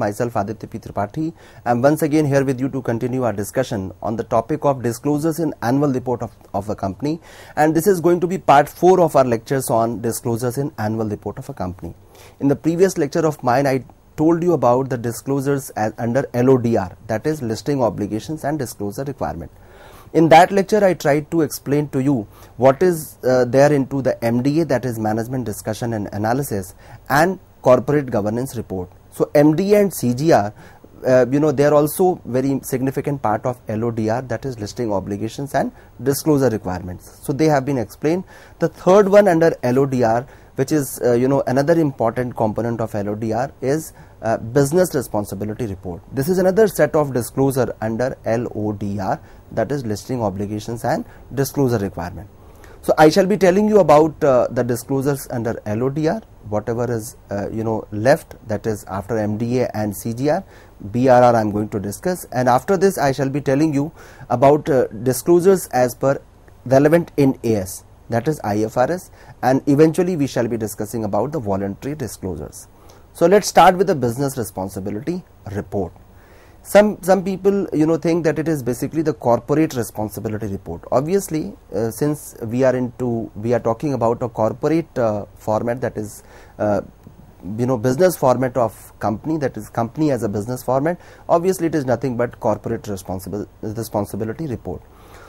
myself Aditya P. I'm once again here with you to continue our discussion on the topic of disclosures in annual report of, of a company. And this is going to be part 4 of our lectures on disclosures in annual report of a company. In the previous lecture of mine, I told you about the disclosures under LODR, that is listing obligations and disclosure requirement. In that lecture, I tried to explain to you what is uh, there into the MDA, that is Management Discussion and Analysis, and Corporate Governance Report. So MD and CGR, uh, you know, they are also very significant part of LODR that is listing obligations and disclosure requirements. So they have been explained. The third one under LODR, which is, uh, you know, another important component of LODR is uh, business responsibility report. This is another set of disclosure under LODR that is listing obligations and disclosure requirement. So, I shall be telling you about uh, the disclosures under LODR, whatever is uh, you know left that is after MDA and CGR, BRR I am going to discuss and after this I shall be telling you about uh, disclosures as per relevant in AS that is IFRS and eventually we shall be discussing about the voluntary disclosures. So, let us start with the business responsibility report some some people you know think that it is basically the corporate responsibility report obviously uh, since we are into we are talking about a corporate uh, format that is uh, you know business format of company that is company as a business format obviously it is nothing but corporate responsible responsibility report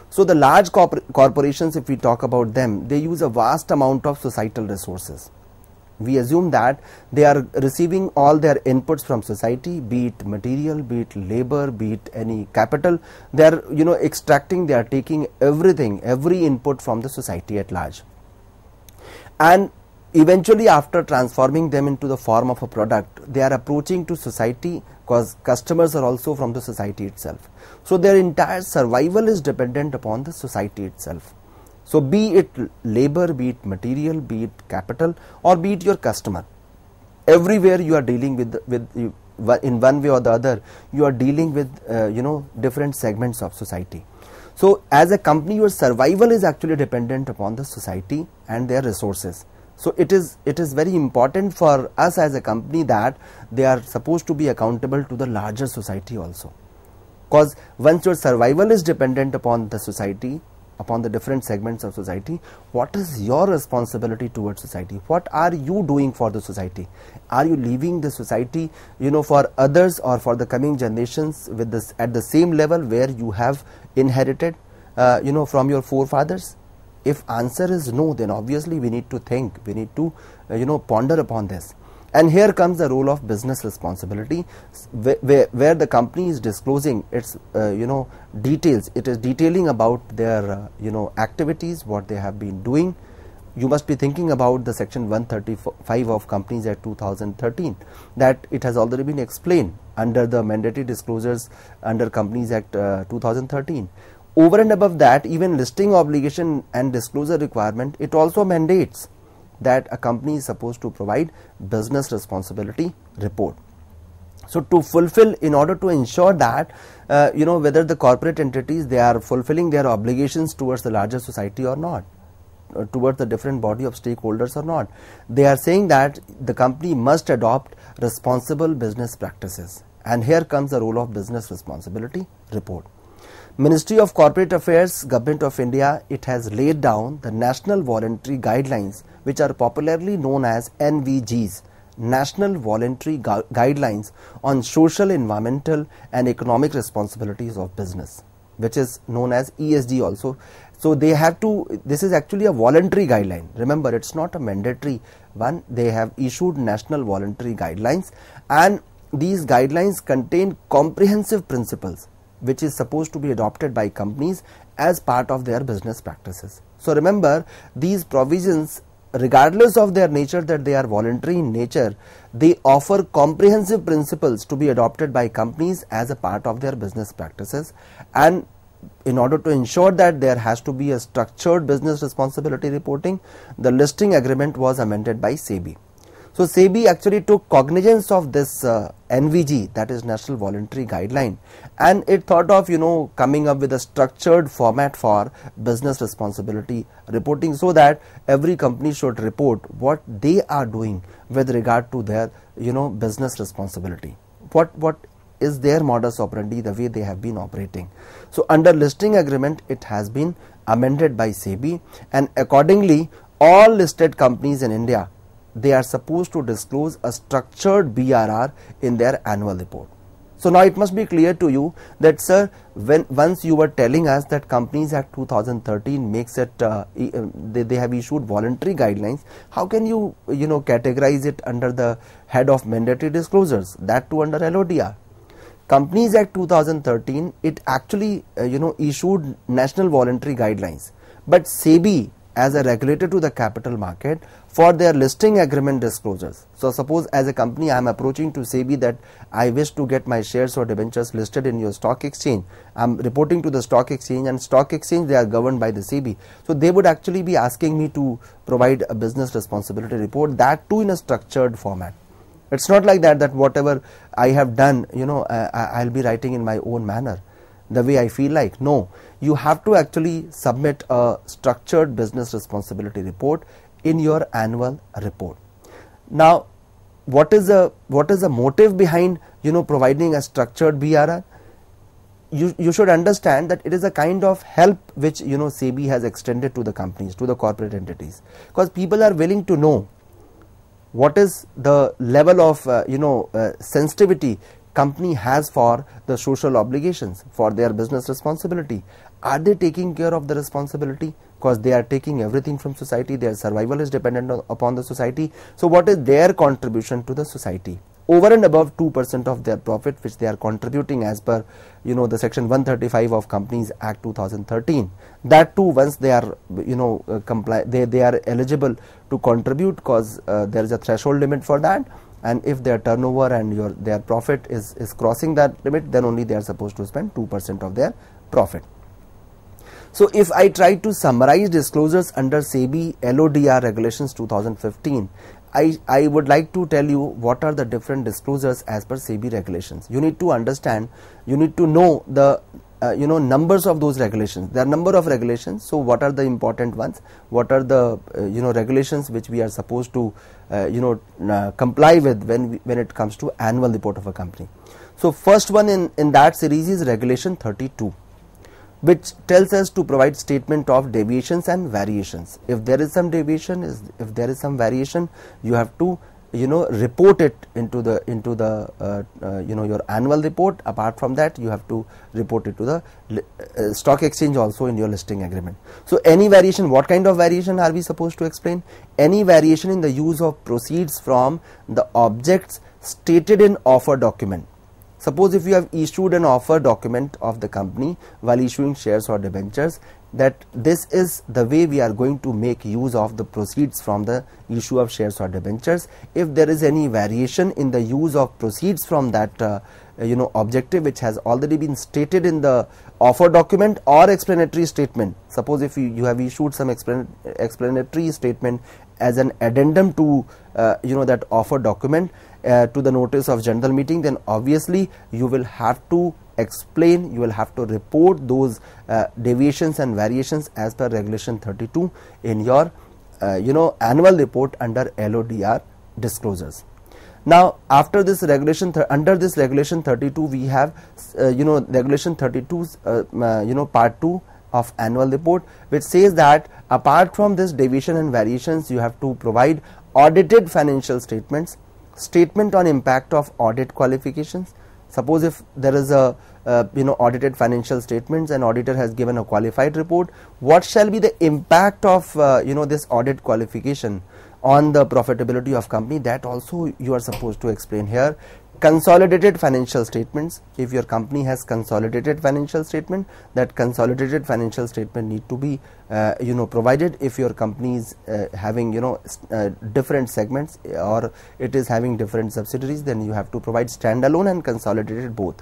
so the large corpor corporations if we talk about them they use a vast amount of societal resources we assume that they are receiving all their inputs from society be it material be it labor be it any capital they are you know extracting they are taking everything every input from the society at large and eventually after transforming them into the form of a product they are approaching to society because customers are also from the society itself so their entire survival is dependent upon the society itself so, be it labor, be it material, be it capital or be it your customer, everywhere you are dealing with, with in one way or the other, you are dealing with, uh, you know, different segments of society. So, as a company, your survival is actually dependent upon the society and their resources. So, it is, it is very important for us as a company that they are supposed to be accountable to the larger society also because once your survival is dependent upon the society upon the different segments of society what is your responsibility towards society what are you doing for the society are you leaving the society you know for others or for the coming generations with this at the same level where you have inherited uh, you know from your forefathers if answer is no then obviously we need to think we need to uh, you know ponder upon this and here comes the role of business responsibility, where, where the company is disclosing its, uh, you know, details. It is detailing about their, uh, you know, activities, what they have been doing. You must be thinking about the section 135 of Companies Act 2013 that it has already been explained under the mandatory disclosures under Companies Act uh, 2013. Over and above that, even listing obligation and disclosure requirement, it also mandates that a company is supposed to provide business responsibility report. So, to fulfill in order to ensure that uh, you know whether the corporate entities they are fulfilling their obligations towards the larger society or not uh, towards the different body of stakeholders or not. They are saying that the company must adopt responsible business practices and here comes the role of business responsibility report. Ministry of Corporate Affairs, Government of India, it has laid down the national voluntary guidelines which are popularly known as NVGs, National Voluntary Gu Guidelines on Social, Environmental and Economic Responsibilities of Business, which is known as ESG also. So they have to, this is actually a voluntary guideline. Remember, it's not a mandatory one. They have issued national voluntary guidelines and these guidelines contain comprehensive principles which is supposed to be adopted by companies as part of their business practices. So remember, these provisions regardless of their nature that they are voluntary in nature, they offer comprehensive principles to be adopted by companies as a part of their business practices and in order to ensure that there has to be a structured business responsibility reporting, the listing agreement was amended by SEBI. So, SEBI actually took cognizance of this uh, NVG that is National Voluntary Guideline and it thought of you know coming up with a structured format for business responsibility reporting so that every company should report what they are doing with regard to their you know business responsibility what what is their modus operandi the way they have been operating so under listing agreement it has been amended by sebi and accordingly all listed companies in india they are supposed to disclose a structured brr in their annual report so now it must be clear to you that sir when once you were telling us that Companies Act 2013 makes it uh, um, they, they have issued voluntary guidelines how can you you know categorize it under the head of mandatory disclosures that too under LODR. Companies Act 2013 it actually uh, you know issued national voluntary guidelines but SEBI as a regulator to the capital market for their listing agreement disclosures. So suppose as a company I am approaching to SEBI that I wish to get my shares or debentures listed in your stock exchange. I am reporting to the stock exchange and stock exchange they are governed by the SEBI. So they would actually be asking me to provide a business responsibility report that too in a structured format. It's not like that that whatever I have done you know uh, I, I'll be writing in my own manner the way I feel like. No, you have to actually submit a structured business responsibility report in your annual report. Now, what is the what is the motive behind you know providing a structured BRR? You, you should understand that it is a kind of help which you know SEBI has extended to the companies to the corporate entities because people are willing to know what is the level of uh, you know uh, sensitivity company has for the social obligations, for their business responsibility. Are they taking care of the responsibility? Because they are taking everything from society, their survival is dependent on, upon the society. So, what is their contribution to the society? Over and above 2% of their profit, which they are contributing as per you know the section 135 of Companies Act 2013. That too, once they are you know uh, comply, they, they are eligible to contribute because uh, there is a threshold limit for that and if their turnover and your their profit is, is crossing that limit then only they are supposed to spend 2% of their profit. So if I try to summarize disclosures under SEBI LODR regulations 2015 I, I would like to tell you what are the different disclosures as per SEBI regulations. You need to understand, you need to know the uh, you know numbers of those regulations. There are number of regulations. So what are the important ones? What are the uh, you know regulations which we are supposed to uh, you know uh, comply with when we, when it comes to annual report of a company. So first one in in that series is regulation 32 which tells us to provide statement of deviations and variations. If there is some deviation, is if there is some variation, you have to you know report it into the into the uh, uh, you know your annual report. Apart from that, you have to report it to the uh, stock exchange also in your listing agreement. So any variation, what kind of variation are we supposed to explain? Any variation in the use of proceeds from the objects stated in offer document Suppose if you have issued an offer document of the company while issuing shares or debentures that this is the way we are going to make use of the proceeds from the issue of shares or debentures. If there is any variation in the use of proceeds from that uh, you know objective which has already been stated in the offer document or explanatory statement. Suppose if you, you have issued some explan explanatory statement as an addendum to uh, you know that offer document uh, to the notice of general meeting then obviously you will have to explain you will have to report those uh, deviations and variations as per regulation 32 in your uh, you know annual report under LODR disclosures. Now after this regulation under this regulation 32 we have uh, you know regulation 32 uh, you know part 2 of annual report which says that apart from this deviation and variations you have to provide audited financial statements statement on impact of audit qualifications suppose if there is a uh, you know audited financial statements and auditor has given a qualified report what shall be the impact of uh, you know this audit qualification on the profitability of company that also you are supposed to explain here consolidated financial statements if your company has consolidated financial statement that consolidated financial statement need to be uh, you know provided if your company is uh, having you know uh, different segments or it is having different subsidiaries then you have to provide standalone and consolidated both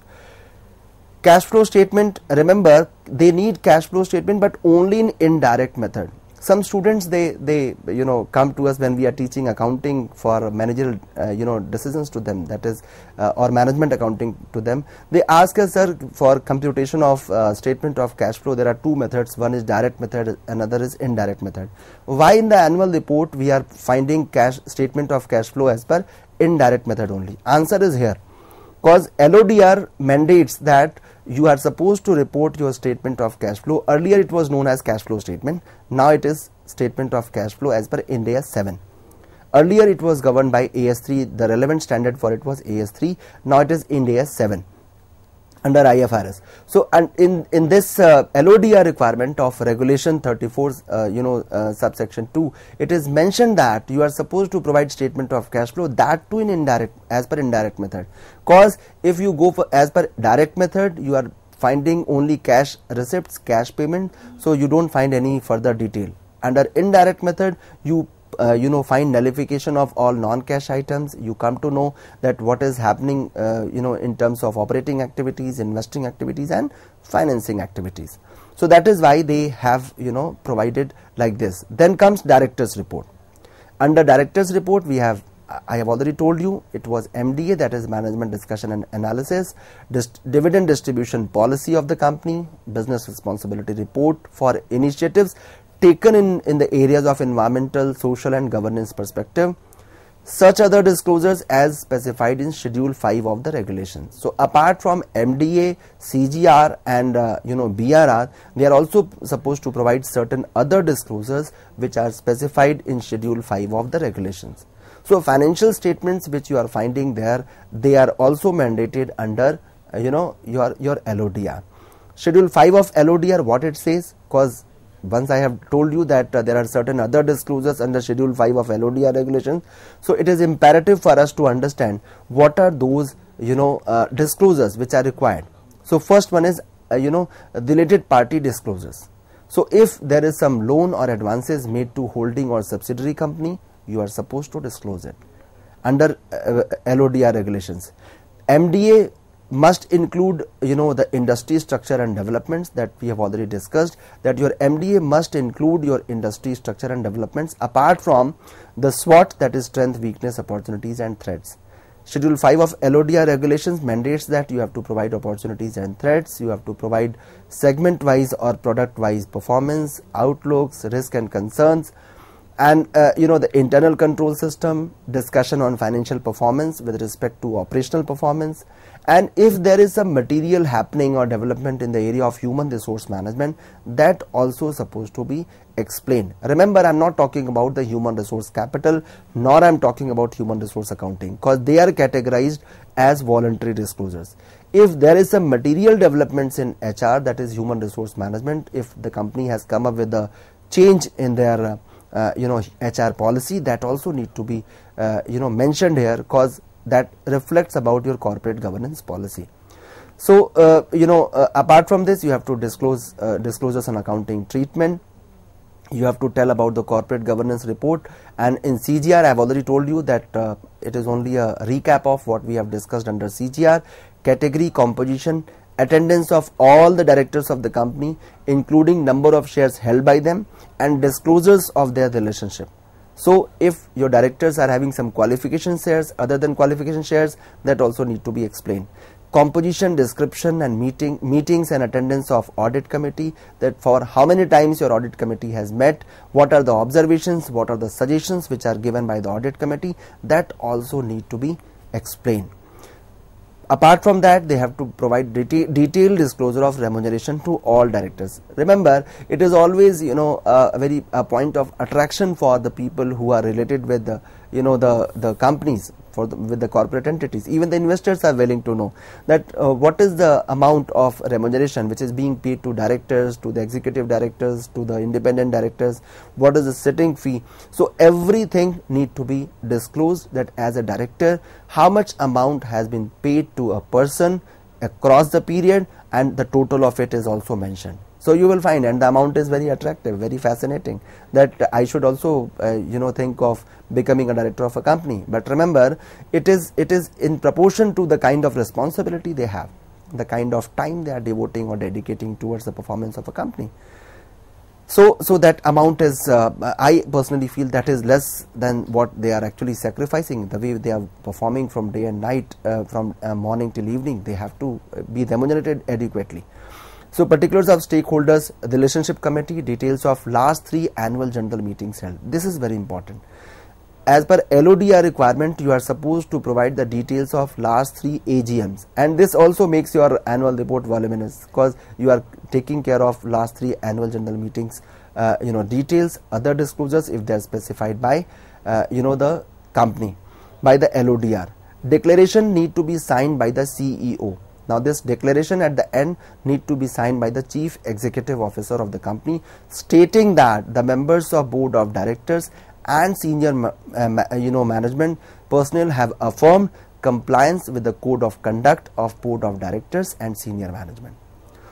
cash flow statement remember they need cash flow statement but only in indirect method some students they they you know come to us when we are teaching accounting for managerial uh, you know decisions to them that is uh, or management accounting to them they ask us sir for computation of uh, statement of cash flow there are two methods one is direct method another is indirect method why in the annual report we are finding cash statement of cash flow as per indirect method only answer is here cause LODR mandates that you are supposed to report your statement of cash flow earlier it was known as cash flow statement now it is statement of cash flow as per india 7 earlier it was governed by as3 the relevant standard for it was as3 now it is india 7 under IFRS. So, and in, in this uh, LODR requirement of regulation 34, uh, you know, uh, subsection 2, it is mentioned that you are supposed to provide statement of cash flow that too in indirect as per indirect method. Cause if you go for as per direct method, you are finding only cash receipts, cash payment. So, you don't find any further detail. Under indirect method, you uh, you know find nullification of all non-cash items you come to know that what is happening uh, you know in terms of operating activities investing activities and financing activities so that is why they have you know provided like this then comes directors report under directors report we have I have already told you it was MDA that is management discussion and analysis, Dist dividend distribution policy of the company, business responsibility report for initiatives taken in, in the areas of environmental, social and governance perspective. Such other disclosures as specified in Schedule 5 of the regulation. So apart from MDA, CGR and uh, you know BRR, they are also supposed to provide certain other disclosures which are specified in Schedule 5 of the regulations. So financial statements which you are finding there, they are also mandated under uh, you know your your LODR. Schedule 5 of LODR what it says cause once I have told you that uh, there are certain other disclosures under Schedule 5 of LODR regulations, so it is imperative for us to understand what are those you know uh, disclosures which are required. So first one is uh, you know related party disclosures. So if there is some loan or advances made to holding or subsidiary company, you are supposed to disclose it under uh, LODR regulations. MDA must include you know the industry structure and developments that we have already discussed that your MDA must include your industry structure and developments apart from the SWOT that is strength weakness opportunities and threats schedule 5 of LODR regulations mandates that you have to provide opportunities and threats you have to provide segment wise or product wise performance outlooks risk and concerns and uh, you know the internal control system discussion on financial performance with respect to operational performance and if there is some material happening or development in the area of human resource management that also supposed to be explained remember i'm not talking about the human resource capital nor i'm talking about human resource accounting because they are categorized as voluntary disclosures if there is some material developments in hr that is human resource management if the company has come up with a change in their uh, uh, you know hr policy that also need to be uh, you know mentioned here because that reflects about your corporate governance policy. So, uh, you know, uh, apart from this, you have to disclose uh, disclosures on accounting treatment. You have to tell about the corporate governance report. And in CGR, I've already told you that uh, it is only a recap of what we have discussed under CGR category composition, attendance of all the directors of the company, including number of shares held by them and disclosures of their relationship. So if your directors are having some qualification shares other than qualification shares that also need to be explained. Composition, description and meeting meetings and attendance of audit committee that for how many times your audit committee has met, what are the observations, what are the suggestions which are given by the audit committee that also need to be explained. Apart from that, they have to provide deta detailed disclosure of remuneration to all directors. Remember, it is always you know uh, a very a point of attraction for the people who are related with the you know the the companies for the, with the corporate entities. Even the investors are willing to know that uh, what is the amount of remuneration which is being paid to directors, to the executive directors, to the independent directors, what is the sitting fee. So everything need to be disclosed that as a director, how much amount has been paid to a person across the period and the total of it is also mentioned. So you will find, and the amount is very attractive, very fascinating. That I should also, uh, you know, think of becoming a director of a company. But remember, it is it is in proportion to the kind of responsibility they have, the kind of time they are devoting or dedicating towards the performance of a company. So so that amount is, uh, I personally feel that is less than what they are actually sacrificing. The way they are performing from day and night, uh, from uh, morning till evening, they have to be remunerated adequately. So particulars of stakeholders, relationship committee, details of last three annual general meetings held. This is very important. As per LODR requirement, you are supposed to provide the details of last three AGMs and this also makes your annual report voluminous because you are taking care of last three annual general meetings, uh, you know, details, other disclosures if they are specified by, uh, you know, the company by the LODR. Declaration need to be signed by the CEO now this declaration at the end need to be signed by the chief executive officer of the company stating that the members of board of directors and senior uh, uh, you know management personnel have affirmed compliance with the code of conduct of board of directors and senior management.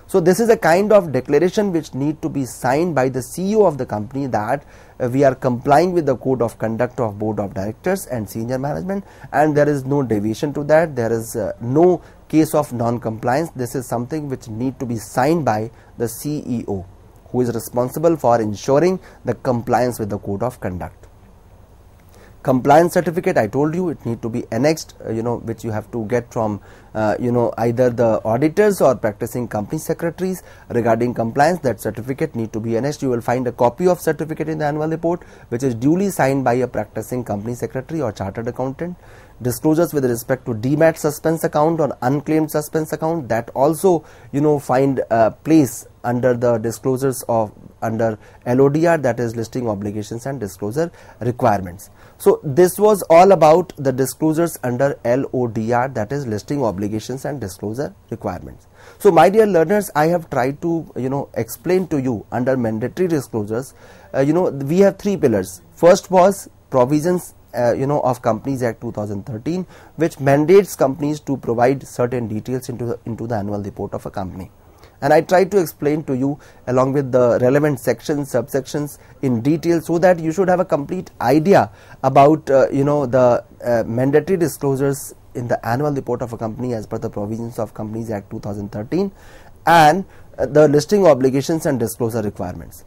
So this is a kind of declaration which need to be signed by the CEO of the company that uh, we are complying with the code of conduct of board of directors and senior management and there is no deviation to that. There is uh, no case of non-compliance this is something which need to be signed by the CEO who is responsible for ensuring the compliance with the code of conduct compliance certificate i told you it need to be annexed uh, you know which you have to get from uh, you know either the auditors or practicing company secretaries regarding compliance that certificate need to be annexed you will find a copy of certificate in the annual report which is duly signed by a practicing company secretary or chartered accountant disclosures with respect to demat suspense account or unclaimed suspense account that also you know find a place under the disclosures of under LODR that is listing obligations and disclosure requirements so this was all about the disclosures under LODR that is listing obligations and disclosure requirements. So my dear learners, I have tried to you know explain to you under mandatory disclosures, uh, you know we have three pillars. First was provisions uh, you know of companies act 2013 which mandates companies to provide certain details into the, into the annual report of a company and I try to explain to you along with the relevant sections subsections in detail so that you should have a complete idea about uh, you know the uh, mandatory disclosures in the annual report of a company as per the provisions of Companies Act 2013 and uh, the listing obligations and disclosure requirements.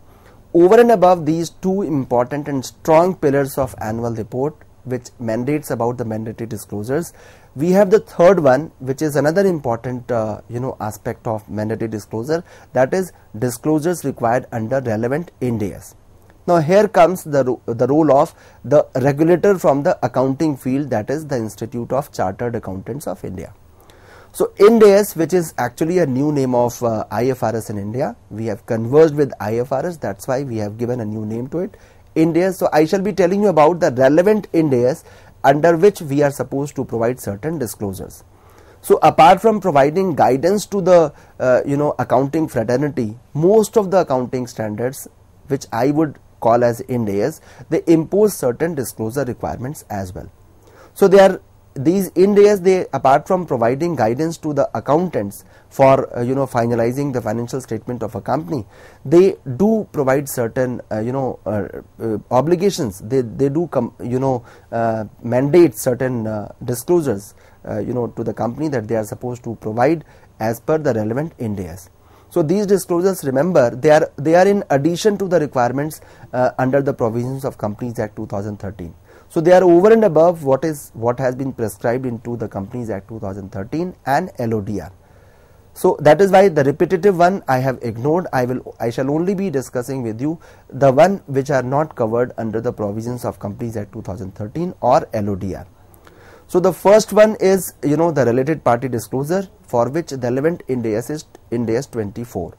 Over and above these two important and strong pillars of annual report which mandates about the mandatory disclosures we have the third one which is another important uh, you know aspect of mandatory disclosure that is disclosures required under relevant IndAs. now here comes the ro the role of the regulator from the accounting field that is the institute of chartered accountants of india so IndAs, which is actually a new name of uh, ifrs in india we have converged with ifrs that's why we have given a new name to it IndAs. so i shall be telling you about the relevant IndAs under which we are supposed to provide certain disclosures. So, apart from providing guidance to the uh, you know accounting fraternity, most of the accounting standards which I would call as Ind AS, they impose certain disclosure requirements as well. So, they are these Indias they apart from providing guidance to the accountants for uh, you know finalizing the financial statement of a company they do provide certain uh, you know uh, uh obligations they they do come you know uh, mandate certain uh, disclosures you know to the company that they are supposed to provide as per the relevant Indias. So, these disclosures remember they are they are in addition to the requirements under the provisions of Companies Act 2013. So they are over and above what is what has been prescribed into the Companies Act 2013 and LODR. So that is why the repetitive one I have ignored. I will I shall only be discussing with you the one which are not covered under the provisions of Companies Act 2013 or LODR. So the first one is you know the related party disclosure for which the relevant Ind AS is Ind AS 24.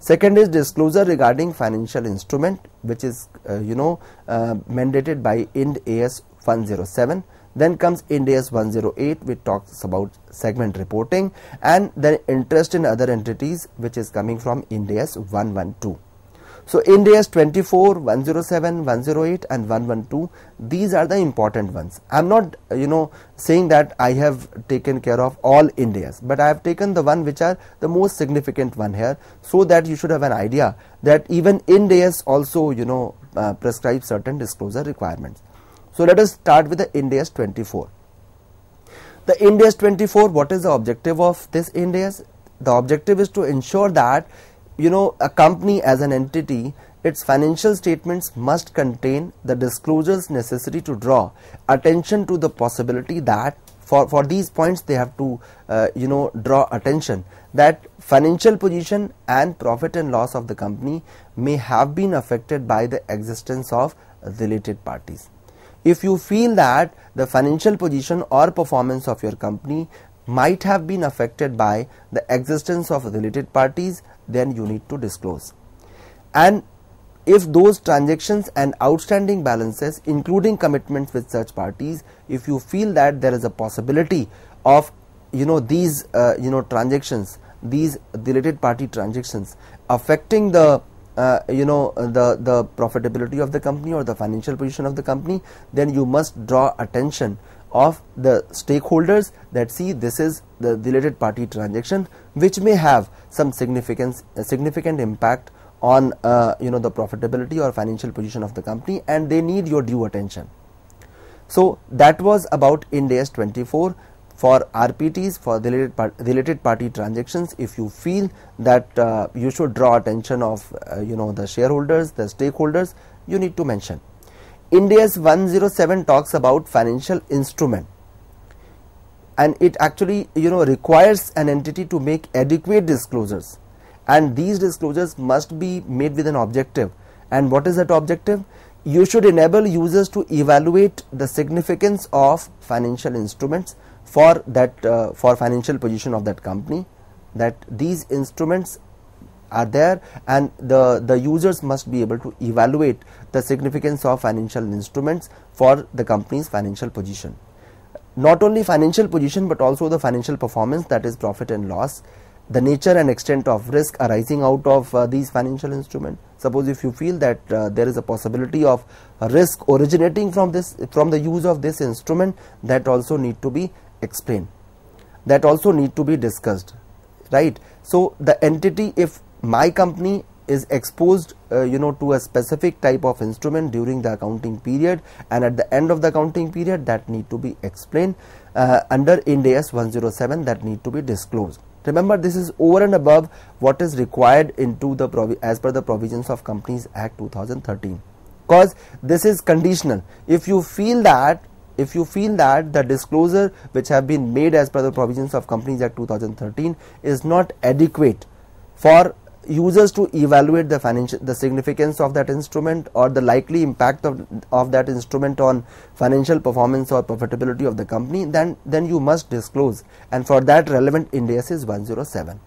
Second is disclosure regarding financial instrument which is uh, you know uh, mandated by Ind AS 107. Then comes Ind AS 108 which talks about segment reporting and then interest in other entities which is coming from Ind AS 112. So India's 24, 107, 108 and 112 these are the important ones. I am not you know saying that I have taken care of all Indias but I have taken the one which are the most significant one here so that you should have an idea that even Indias also you know uh, prescribe certain disclosure requirements. So let us start with the Indias 24. The Indias 24 what is the objective of this Indias? The objective is to ensure that you know a company as an entity its financial statements must contain the disclosures necessary to draw attention to the possibility that for for these points they have to uh, you know draw attention that financial position and profit and loss of the company may have been affected by the existence of related parties if you feel that the financial position or performance of your company might have been affected by the existence of related parties then you need to disclose. And if those transactions and outstanding balances including commitments with such parties if you feel that there is a possibility of you know these uh, you know transactions these related party transactions affecting the uh, you know the the profitability of the company or the financial position of the company then you must draw attention of the stakeholders that see this is the related party transaction which may have some significance uh, significant impact on uh, you know the profitability or financial position of the company and they need your due attention so that was about ind as 24 for rpts for related, par related party transactions if you feel that uh, you should draw attention of uh, you know the shareholders the stakeholders you need to mention ind as 107 talks about financial instrument and it actually you know requires an entity to make adequate disclosures and these disclosures must be made with an objective and what is that objective you should enable users to evaluate the significance of financial instruments for that uh, for financial position of that company that these instruments are there and the the users must be able to evaluate the significance of financial instruments for the company's financial position not only financial position but also the financial performance that is profit and loss the nature and extent of risk arising out of uh, these financial instruments. Suppose if you feel that uh, there is a possibility of risk originating from this from the use of this instrument that also need to be explained that also need to be discussed right. So, the entity if my company is exposed uh, you know to a specific type of instrument during the accounting period and at the end of the accounting period that need to be explained uh, under Ind AS 107 that need to be disclosed. Remember this is over and above what is required into the as per the provisions of Companies Act 2013 because this is conditional. If you feel that if you feel that the disclosure which have been made as per the provisions of Companies Act 2013 is not adequate for users to evaluate the financial the significance of that instrument or the likely impact of, of that instrument on financial performance or profitability of the company then then you must disclose and for that relevant index is 107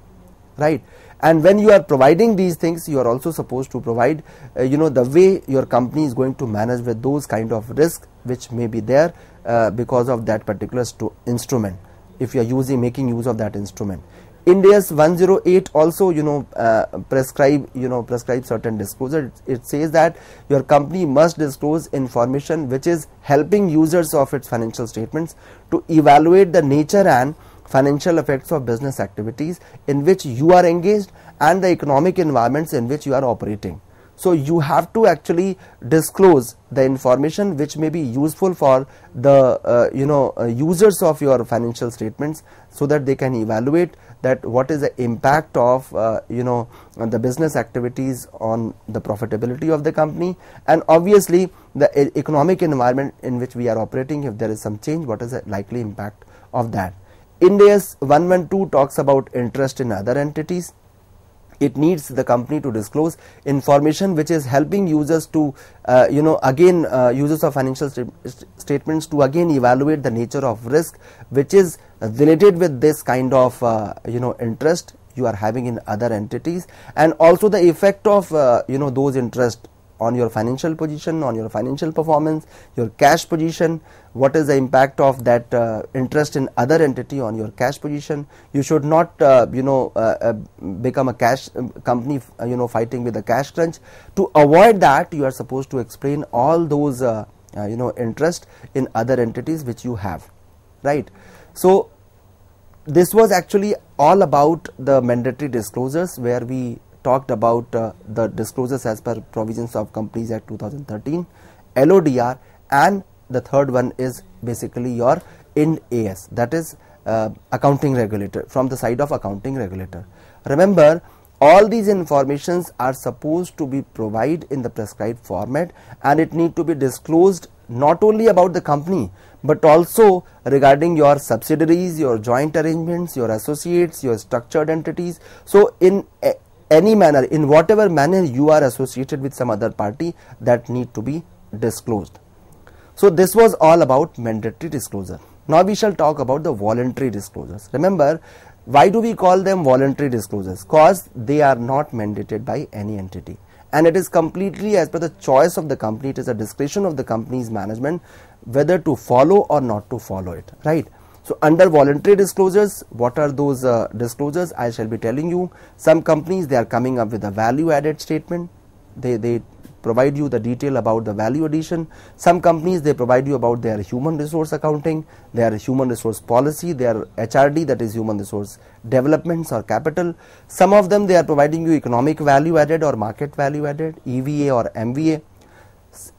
right and when you are providing these things you are also supposed to provide uh, you know the way your company is going to manage with those kind of risk which may be there uh, because of that particular instrument if you are using making use of that instrument India's 108 also you know uh, prescribe you know prescribe certain disclosure it, it says that your company must disclose information which is helping users of its financial statements to evaluate the nature and financial effects of business activities in which you are engaged and the economic environments in which you are operating so you have to actually disclose the information which may be useful for the uh, you know uh, users of your financial statements so that they can evaluate that what is the impact of uh, you know the business activities on the profitability of the company and obviously the e economic environment in which we are operating if there is some change what is the likely impact of that. Ind AS 112 talks about interest in other entities it needs the company to disclose information which is helping users to uh, you know again uh, users of financial st statements to again evaluate the nature of risk which is related with this kind of uh, you know interest you are having in other entities and also the effect of uh, you know those interest on your financial position, on your financial performance, your cash position, what is the impact of that uh, interest in other entity on your cash position. You should not, uh, you know, uh, uh become a cash um, company, uh, you know, fighting with a cash crunch. To avoid that, you are supposed to explain all those, uh, you know, interest in other entities which you have, right? So, this was actually all about the mandatory disclosures where we talked about uh, the disclosures as per provisions of Companies Act 2013, LODR, and the third one is basically your in AS, that is uh, accounting regulator from the side of accounting regulator. Remember, all these informations are supposed to be provided in the prescribed format and it need to be disclosed not only about the company but also regarding your subsidiaries your joint arrangements your associates your structured entities so in eh, any manner in whatever manner you are associated with some other party that need to be disclosed. So, this was all about mandatory disclosure. Now, we shall talk about the voluntary disclosures. Remember, why do we call them voluntary disclosures? Cause they are not mandated by any entity and it is completely as per the choice of the company, it is a discretion of the company's management whether to follow or not to follow it, right. So under voluntary disclosures, what are those uh, disclosures? I shall be telling you. Some companies they are coming up with a value added statement. They they provide you the detail about the value addition. Some companies they provide you about their human resource accounting, their human resource policy, their HRD that is human resource developments or capital. Some of them they are providing you economic value added or market value added, EVA or MVA.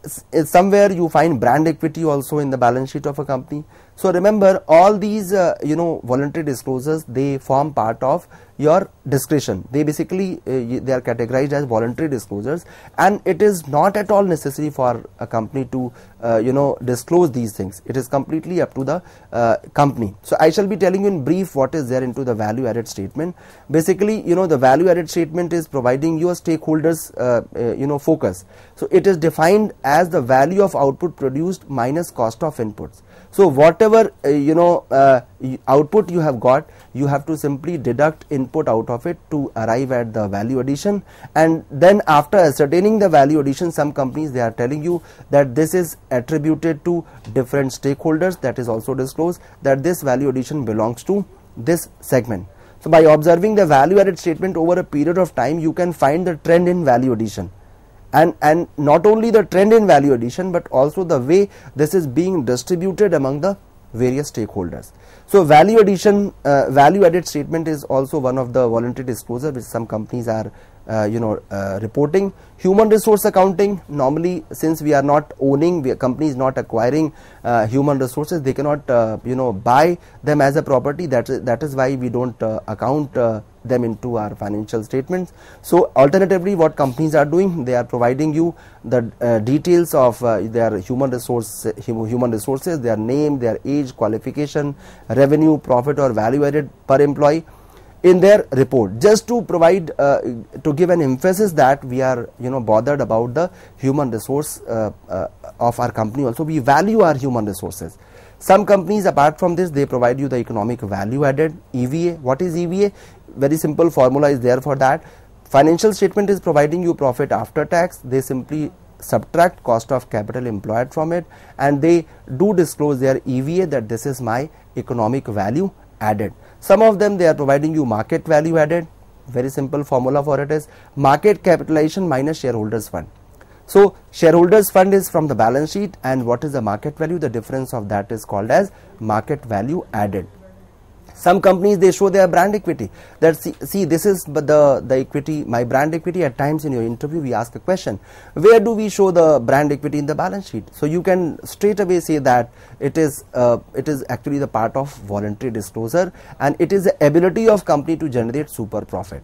S somewhere you find brand equity also in the balance sheet of a company. So remember all these uh, you know voluntary disclosures they form part of your discretion they basically uh, they are categorized as voluntary disclosures and it is not at all necessary for a company to uh, you know disclose these things it is completely up to the uh, company so i shall be telling you in brief what is there into the value added statement basically you know the value added statement is providing your stakeholders uh, uh, you know focus so it is defined as the value of output produced minus cost of inputs so whatever uh, you know uh, output you have got you have to simply deduct input out of it to arrive at the value addition and then after ascertaining the value addition some companies they are telling you that this is attributed to different stakeholders that is also disclosed that this value addition belongs to this segment. So by observing the value added statement over a period of time you can find the trend in value addition and, and not only the trend in value addition but also the way this is being distributed among the various stakeholders. So value addition uh, value added statement is also one of the voluntary disclosure which some companies are uh, you know uh, reporting human resource accounting normally since we are not owning we, company is not acquiring uh, human resources they cannot uh, you know buy them as a property that is that is why we don't uh, account uh, them into our financial statements so alternatively what companies are doing they are providing you the details of their human resource human resources their name their age qualification revenue profit or value added per employee in their report just to provide uh, to give an emphasis that we are you know bothered about the human resource uh, uh, of our company also we value our human resources some companies apart from this they provide you the economic value added EVA what is EVA very simple formula is there for that financial statement is providing you profit after tax they simply subtract cost of capital employed from it and they do disclose their EVA that this is my economic value added some of them they are providing you market value added. Very simple formula for it is market capitalization minus shareholders fund. So shareholders fund is from the balance sheet and what is the market value? The difference of that is called as market value added. Some companies they show their brand equity. That see, see this is the the equity, my brand equity. At times in your interview, we ask a question: Where do we show the brand equity in the balance sheet? So you can straight away say that it is uh, it is actually the part of voluntary disclosure, and it is the ability of company to generate super profit.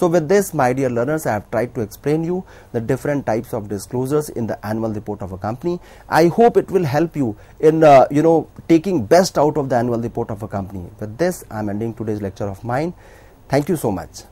So with this, my dear learners, I have tried to explain you the different types of disclosures in the annual report of a company. I hope it will help you in, uh, you know, taking best out of the annual report of a company. With this, I am ending today's lecture of mine. Thank you so much.